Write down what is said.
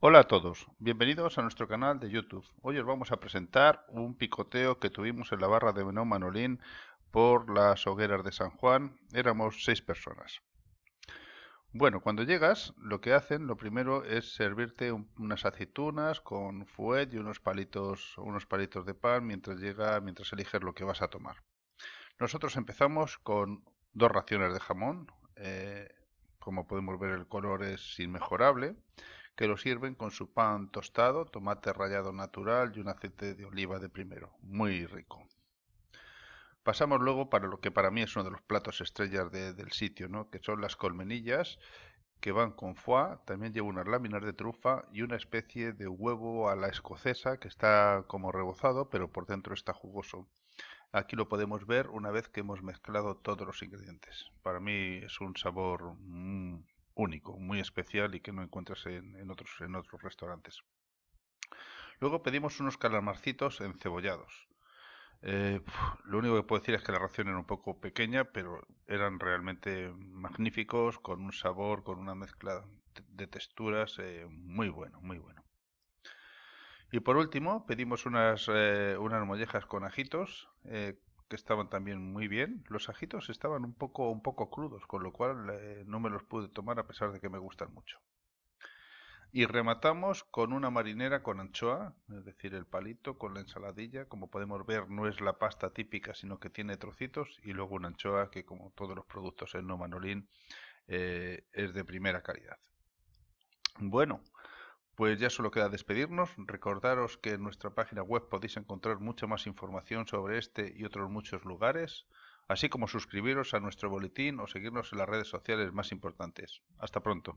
Hola a todos, bienvenidos a nuestro canal de YouTube. Hoy os vamos a presentar un picoteo que tuvimos en la barra de Menó Manolín por las hogueras de San Juan. Éramos seis personas. Bueno, cuando llegas, lo que hacen, lo primero es servirte unas aceitunas con fuet y unos palitos, unos palitos de pan mientras llega, mientras eliges lo que vas a tomar. Nosotros empezamos con dos raciones de jamón. Eh, como podemos ver, el color es inmejorable que lo sirven con su pan tostado, tomate rallado natural y un aceite de oliva de primero. Muy rico. Pasamos luego para lo que para mí es uno de los platos estrellas del sitio, ¿no? que son las colmenillas, que van con foie, también lleva unas láminas de trufa y una especie de huevo a la escocesa que está como rebozado, pero por dentro está jugoso. Aquí lo podemos ver una vez que hemos mezclado todos los ingredientes. Para mí es un sabor único, muy especial y que no encuentras en, otros, restaurantes. Luego pedimos unos calamarcitos encebollados. Eh, lo único que puedo decir es que la ración era un poco pequeña, pero eran realmente magníficos, con un sabor, con una mezcla de texturas eh, muy bueno, muy bueno. Y por último, pedimos unas eh, mollejas con ajitos, estaban también muy bien. Los ajitos estaban un poco, un poco crudos, con lo cual eh, no me los pude tomar a pesar de que me gustan mucho. Y rematamos con una marinera con anchoa, es decir, el palito con la ensaladilla. Como podemos ver, no es la pasta típica, sino que tiene trocitos. Y luego una anchoa que, como todos los productos en No Manolín, eh, es de primera calidad. Bueno, pues ya solo queda despedirnos. Recordaros que en nuestra página web podéis encontrar mucha más información sobre este y otros muchos lugares, así como suscribiros a nuestro boletín o seguirnos en las redes sociales más importantes. Hasta pronto.